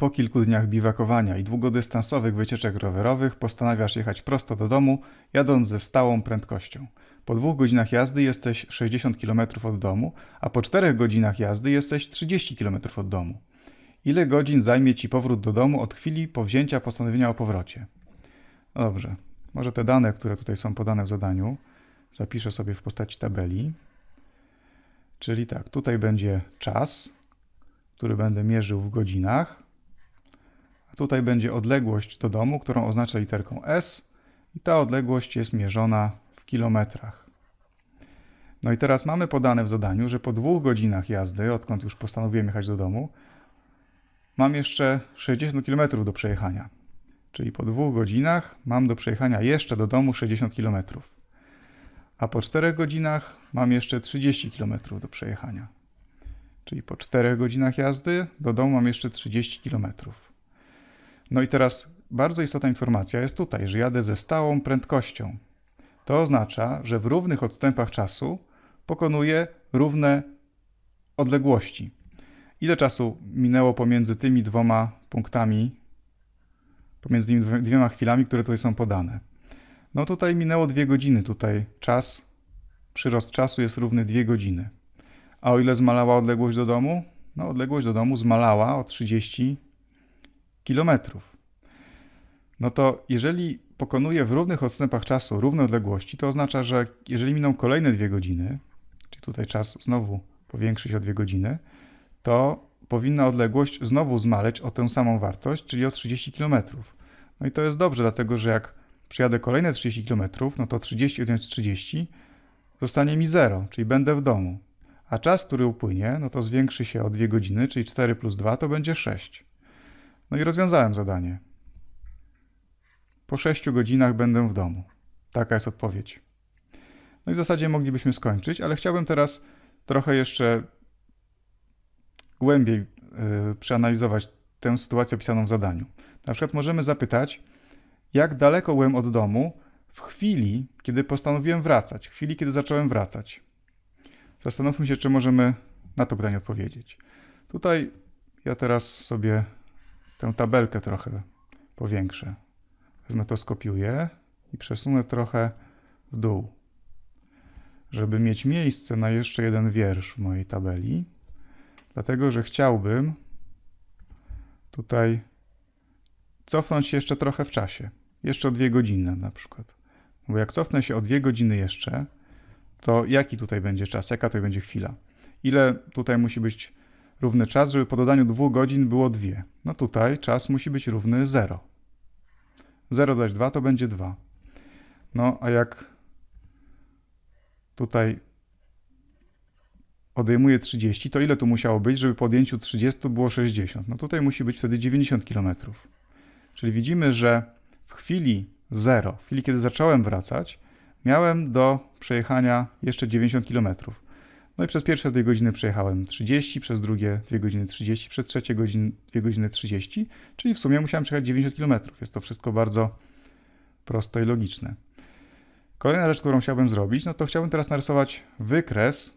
Po kilku dniach biwakowania i długodystansowych wycieczek rowerowych postanawiasz jechać prosto do domu, jadąc ze stałą prędkością. Po dwóch godzinach jazdy jesteś 60 km od domu, a po czterech godzinach jazdy jesteś 30 km od domu. Ile godzin zajmie Ci powrót do domu od chwili powzięcia postanowienia o powrocie? No dobrze, może te dane, które tutaj są podane w zadaniu, zapiszę sobie w postaci tabeli. Czyli tak, tutaj będzie czas, który będę mierzył w godzinach Tutaj będzie odległość do domu, którą oznacza literką S i ta odległość jest mierzona w kilometrach. No i teraz mamy podane w zadaniu, że po dwóch godzinach jazdy, odkąd już postanowiłem jechać do domu, mam jeszcze 60 km do przejechania. Czyli po dwóch godzinach mam do przejechania jeszcze do domu 60 km. A po 4 godzinach mam jeszcze 30 km do przejechania. Czyli po 4 godzinach jazdy do domu mam jeszcze 30 kilometrów. No i teraz bardzo istotna informacja jest tutaj, że jadę ze stałą prędkością. To oznacza, że w równych odstępach czasu pokonuję równe odległości. Ile czasu minęło pomiędzy tymi dwoma punktami, pomiędzy tymi dwiema chwilami, które tutaj są podane? No tutaj minęło dwie godziny, tutaj czas, przyrost czasu jest równy dwie godziny. A o ile zmalała odległość do domu? No odległość do domu zmalała o 30 kilometrów. No to jeżeli pokonuje w równych odstępach czasu równe odległości, to oznacza, że jeżeli miną kolejne dwie godziny, czyli tutaj czas znowu powiększy się o dwie godziny, to powinna odległość znowu zmaleć o tę samą wartość, czyli o 30 km. No i to jest dobrze, dlatego że jak przyjadę kolejne 30 km, no to 30 odjąć 30 zostanie mi 0, czyli będę w domu. A czas, który upłynie, no to zwiększy się o 2 godziny, czyli 4 plus 2 to będzie 6. No i rozwiązałem zadanie. Po sześciu godzinach będę w domu. Taka jest odpowiedź. No i w zasadzie moglibyśmy skończyć, ale chciałbym teraz trochę jeszcze głębiej yy, przeanalizować tę sytuację opisaną w zadaniu. Na przykład możemy zapytać, jak daleko byłem od domu w chwili, kiedy postanowiłem wracać, w chwili, kiedy zacząłem wracać. Zastanówmy się, czy możemy na to pytanie odpowiedzieć. Tutaj ja teraz sobie tę tabelkę trochę powiększę. Wezmę to, skopiuję i przesunę trochę w dół. Żeby mieć miejsce na jeszcze jeden wiersz w mojej tabeli, dlatego że chciałbym tutaj cofnąć się jeszcze trochę w czasie. Jeszcze o dwie godziny na przykład. Bo jak cofnę się o dwie godziny jeszcze, to jaki tutaj będzie czas, jaka tutaj będzie chwila? Ile tutaj musi być równy czas, żeby po dodaniu 2 godzin było 2. No tutaj czas musi być równy 0. 0 dać 2 to będzie 2. No a jak tutaj odejmuję 30, to ile tu musiało być, żeby po odjęciu 30 było 60? No tutaj musi być wtedy 90 km. Czyli widzimy, że w chwili 0, w chwili kiedy zacząłem wracać, miałem do przejechania jeszcze 90 km. No i przez pierwsze dwie godziny przejechałem 30, przez drugie 2 godziny 30, przez trzecie godzin, 2 godziny 30, czyli w sumie musiałem przejechać 90 km. Jest to wszystko bardzo proste i logiczne. Kolejna rzecz, którą chciałbym zrobić, no to chciałbym teraz narysować wykres,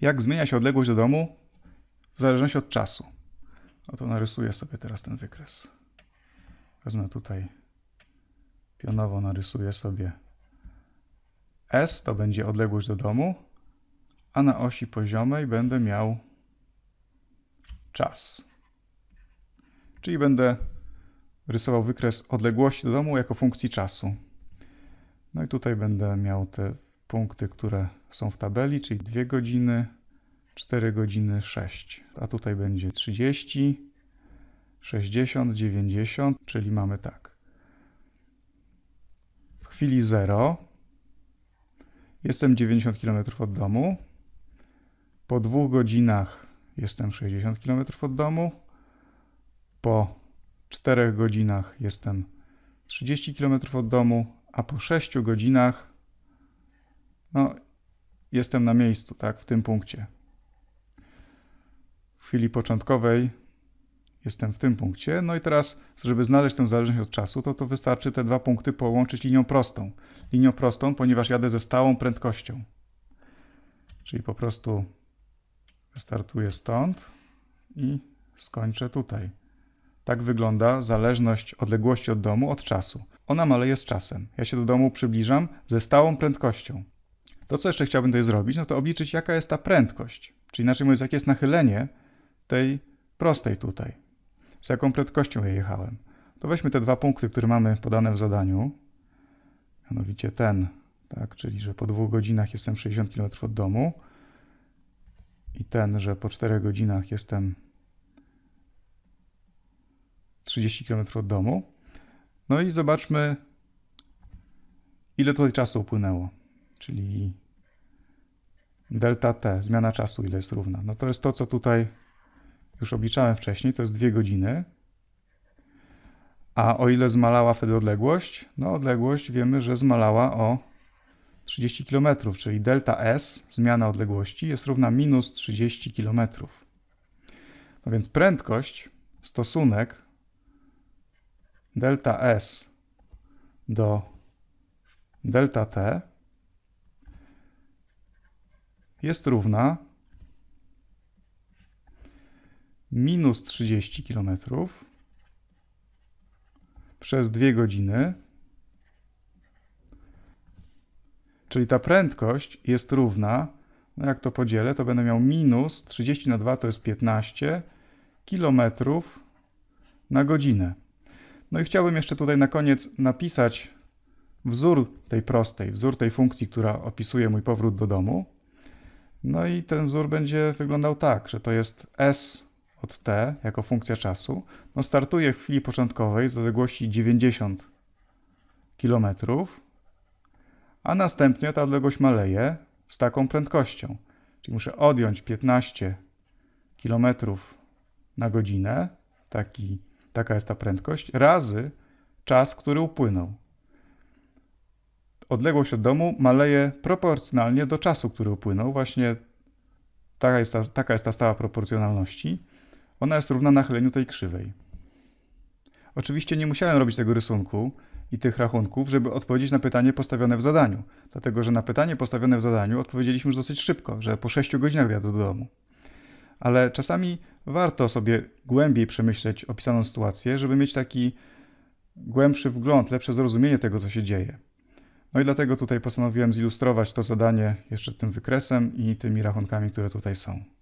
jak zmienia się odległość do domu w zależności od czasu. No to narysuję sobie teraz ten wykres. Wezmę tutaj pionowo, narysuję sobie S, to będzie odległość do domu a na osi poziomej będę miał czas. Czyli będę rysował wykres odległości do domu jako funkcji czasu. No i tutaj będę miał te punkty, które są w tabeli, czyli 2 godziny, 4 godziny, 6. A tutaj będzie 30, 60, 90, czyli mamy tak. W chwili 0 jestem 90 km od domu, po dwóch godzinach jestem 60 km od domu. Po 4 godzinach jestem 30 km od domu, a po 6 godzinach no, jestem na miejscu, tak, w tym punkcie. W chwili początkowej jestem w tym punkcie. No i teraz, żeby znaleźć tę zależność od czasu, to, to wystarczy te dwa punkty połączyć linią prostą. Linią prostą, ponieważ jadę ze stałą prędkością. Czyli po prostu Startuję stąd i skończę tutaj. Tak wygląda zależność odległości od domu od czasu. Ona maleje z czasem. Ja się do domu przybliżam ze stałą prędkością. To, co jeszcze chciałbym tutaj zrobić, no to obliczyć, jaka jest ta prędkość. Czyli inaczej mówiąc, jakie jest nachylenie tej prostej tutaj. Z jaką prędkością ja jechałem. To weźmy te dwa punkty, które mamy podane w zadaniu. Mianowicie ten, tak, czyli że po dwóch godzinach jestem 60 km od domu i ten, że po 4 godzinach jestem 30 km od domu. No i zobaczmy, ile tutaj czasu upłynęło, czyli delta t, zmiana czasu, ile jest równa. No to jest to, co tutaj już obliczałem wcześniej, to jest 2 godziny. A o ile zmalała wtedy odległość? No odległość wiemy, że zmalała o 30 km, czyli delta S, zmiana odległości, jest równa minus 30 km. No więc prędkość, stosunek delta S do delta T jest równa minus 30 km przez 2 godziny Czyli ta prędkość jest równa, no jak to podzielę, to będę miał minus 30 na 2 to jest 15 km na godzinę. No i chciałbym jeszcze tutaj na koniec napisać wzór tej prostej, wzór tej funkcji, która opisuje mój powrót do domu. No i ten wzór będzie wyglądał tak, że to jest s od t jako funkcja czasu. No startuję w chwili początkowej z odległości 90 kilometrów a następnie ta odległość maleje z taką prędkością. Czyli muszę odjąć 15 km na godzinę, taki, taka jest ta prędkość, razy czas, który upłynął. Odległość od domu maleje proporcjonalnie do czasu, który upłynął. Właśnie taka jest ta, taka jest ta stała proporcjonalności. Ona jest równa nachyleniu tej krzywej. Oczywiście nie musiałem robić tego rysunku, i tych rachunków, żeby odpowiedzieć na pytanie postawione w zadaniu. Dlatego, że na pytanie postawione w zadaniu odpowiedzieliśmy już dosyć szybko, że po 6 godzinach jadę do domu. Ale czasami warto sobie głębiej przemyśleć opisaną sytuację, żeby mieć taki głębszy wgląd, lepsze zrozumienie tego, co się dzieje. No i dlatego tutaj postanowiłem zilustrować to zadanie jeszcze tym wykresem i tymi rachunkami, które tutaj są.